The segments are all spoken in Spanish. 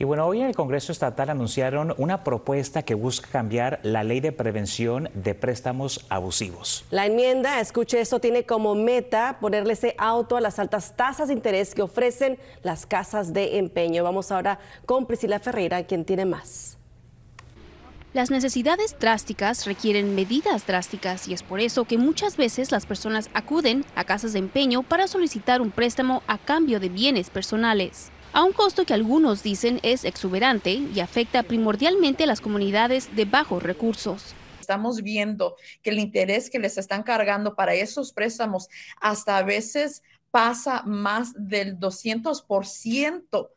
Y bueno, hoy en el Congreso Estatal anunciaron una propuesta que busca cambiar la ley de prevención de préstamos abusivos. La enmienda, escuche esto, tiene como meta ponerle ese auto a las altas tasas de interés que ofrecen las casas de empeño. Vamos ahora con Priscila Ferreira, quien tiene más. Las necesidades drásticas requieren medidas drásticas y es por eso que muchas veces las personas acuden a casas de empeño para solicitar un préstamo a cambio de bienes personales a un costo que algunos dicen es exuberante y afecta primordialmente a las comunidades de bajos recursos estamos viendo que el interés que les están cargando para esos préstamos hasta a veces pasa más del 200%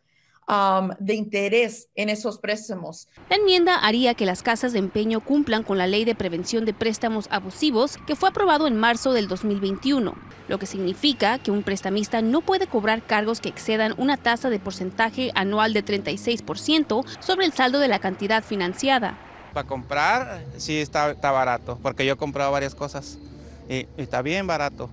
de interés en esos préstamos. La enmienda haría que las casas de empeño cumplan con la ley de prevención de préstamos abusivos que fue aprobado en marzo del 2021, lo que significa que un prestamista no puede cobrar cargos que excedan una tasa de porcentaje anual de 36% sobre el saldo de la cantidad financiada. Para comprar, sí está, barato, porque yo he comprado varias cosas y está bien barato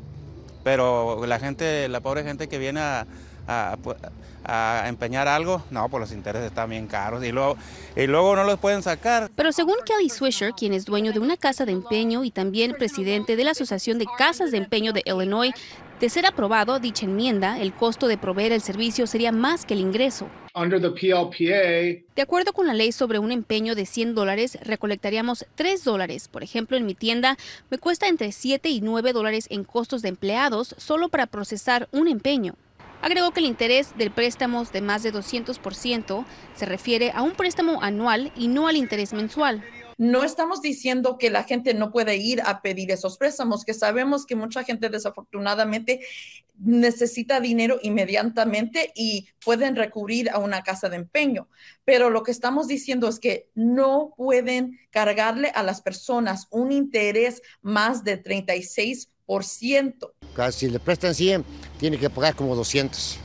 pero la gente, la pobre gente que viene a, a, empeñar algo, no, pues los intereses están bien caros y luego, y luego no los pueden sacar. Pero según Kelly Swisher, quien es dueño de una casa de empeño y también presidente de la Asociación de Casas de Empeño de Illinois, de ser aprobado dicha enmienda, el costo de proveer el servicio sería más que el ingreso. de acuerdo con la ley sobre un empeño de 100 dólares, recolectaríamos 3 dólares. Por ejemplo, en mi tienda me cuesta entre 7 y 9 dólares en costos de empleados solo para procesar un empeño. Agregó que el interés del préstamo de más de 200% se refiere a un préstamo anual y no al interés mensual. No estamos diciendo que la gente no puede ir a pedir esos préstamos, que sabemos que mucha gente desafortunadamente necesita dinero inmediatamente y pueden recurrir a una casa de empeño. Pero lo que estamos diciendo es que no pueden cargarle a las personas un interés más de 36%. Si le prestan 100, tiene que pagar como 200.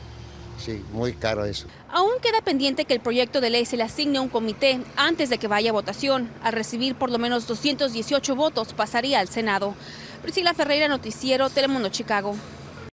Sí, muy caro eso. Aún queda pendiente que el proyecto de ley se le asigne a un comité antes de que vaya a votación. Al recibir por lo menos 218 votos, pasaría al Senado. Priscila Ferreira, Noticiero, Telemundo, Chicago.